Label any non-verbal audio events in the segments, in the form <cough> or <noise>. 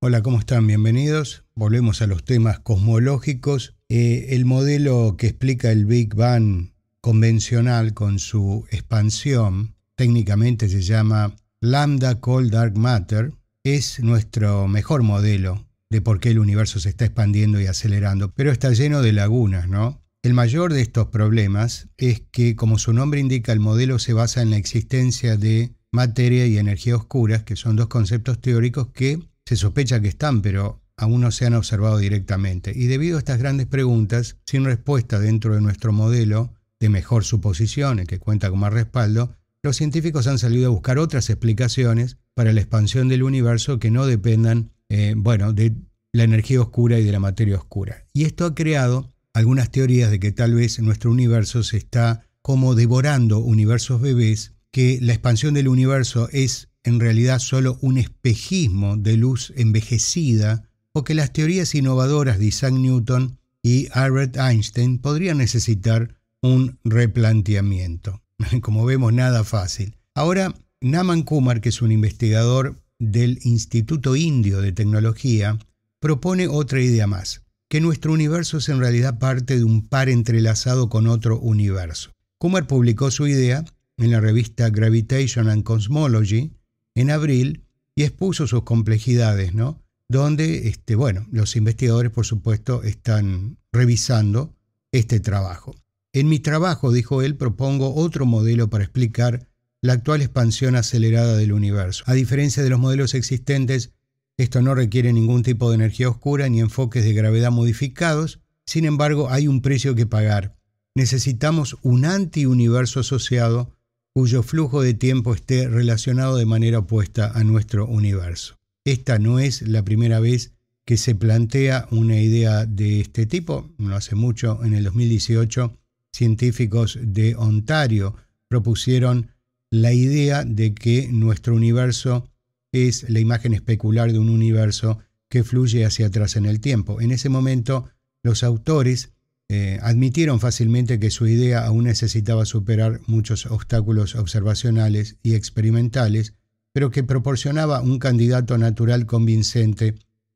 Hola, ¿cómo están? Bienvenidos. Volvemos a los temas cosmológicos. Eh, el modelo que explica el Big Bang convencional con su expansión, técnicamente se llama Lambda Cold Dark Matter, es nuestro mejor modelo de por qué el universo se está expandiendo y acelerando, pero está lleno de lagunas, ¿no? El mayor de estos problemas es que, como su nombre indica, el modelo se basa en la existencia de materia y energía oscuras, que son dos conceptos teóricos que se sospecha que están, pero aún no se han observado directamente. Y debido a estas grandes preguntas, sin respuesta dentro de nuestro modelo de mejor suposición, el que cuenta con más respaldo, los científicos han salido a buscar otras explicaciones para la expansión del universo que no dependan, eh, bueno, de la energía oscura y de la materia oscura. Y esto ha creado algunas teorías de que tal vez nuestro universo se está como devorando universos bebés, que la expansión del universo es en realidad solo un espejismo de luz envejecida o que las teorías innovadoras de Isaac Newton y Albert Einstein podrían necesitar un replanteamiento. <laughs> Como vemos, nada fácil. Ahora, Naman Kumar, que es un investigador del Instituto Indio de Tecnología, propone otra idea más, que nuestro universo es en realidad parte de un par entrelazado con otro universo. Kumar publicó su idea en la revista Gravitation and Cosmology en abril y expuso sus complejidades, ¿no? Donde, este, bueno, los investigadores, por supuesto, están revisando este trabajo. En mi trabajo, dijo él, propongo otro modelo para explicar la actual expansión acelerada del universo. A diferencia de los modelos existentes, esto no requiere ningún tipo de energía oscura ni enfoques de gravedad modificados, sin embargo hay un precio que pagar. Necesitamos un antiuniverso asociado cuyo flujo de tiempo esté relacionado de manera opuesta a nuestro universo. Esta no es la primera vez que se plantea una idea de este tipo. No hace mucho, en el 2018, científicos de Ontario propusieron la idea de que nuestro universo es la imagen especular de un universo que fluye hacia atrás en el tiempo. En ese momento, los autores eh, admitieron fácilmente que su idea aún necesitaba superar muchos obstáculos observacionales y experimentales, pero que proporcionaba un candidato natural convincente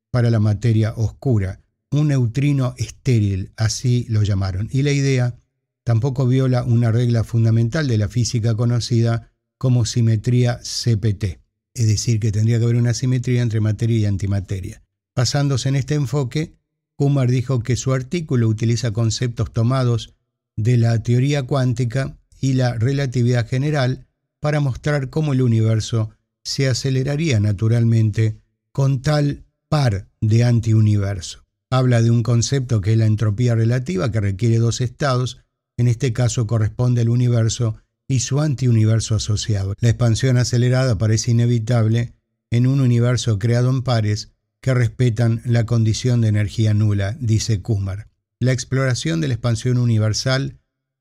para la materia oscura, un neutrino estéril, así lo llamaron. Y la idea tampoco viola una regla fundamental de la física conocida como simetría CPT, es decir, que tendría que haber una simetría entre materia y antimateria. ...pasándose en este enfoque, Kumar dijo que su artículo utiliza conceptos tomados de la teoría cuántica y la relatividad general para mostrar cómo el universo se aceleraría naturalmente con tal par de antiuniverso. Habla de un concepto que es la entropía relativa que requiere dos estados, en este caso corresponde al universo y su antiuniverso asociado. La expansión acelerada parece inevitable en un universo creado en pares que respetan la condición de energía nula, dice Kumar. La exploración de la expansión universal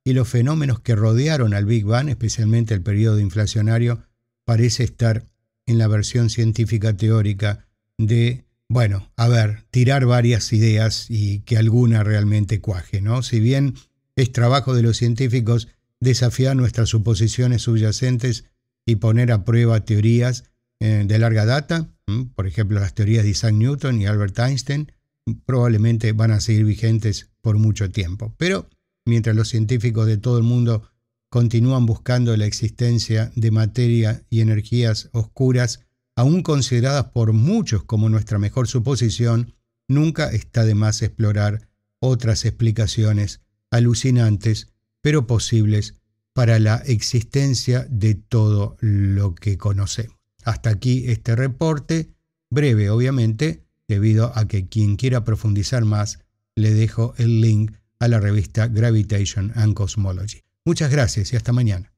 y los fenómenos que rodearon al Big Bang, especialmente el periodo inflacionario, parece estar en la versión científica teórica de, bueno, a ver, tirar varias ideas y que alguna realmente cuaje, ¿no? Si bien es trabajo de los científicos desafiar nuestras suposiciones subyacentes y poner a prueba teorías eh, de larga data, por ejemplo, las teorías de Isaac Newton y Albert Einstein probablemente van a seguir vigentes por mucho tiempo. Pero mientras los científicos de todo el mundo continúan buscando la existencia de materia y energías oscuras, aún consideradas por muchos como nuestra mejor suposición, nunca está de más explorar otras explicaciones alucinantes, pero posibles, para la existencia de todo lo que conocemos. Hasta aquí este reporte, breve obviamente, debido a que quien quiera profundizar más, le dejo el link a la revista Gravitation and Cosmology. Muchas gracias y hasta mañana.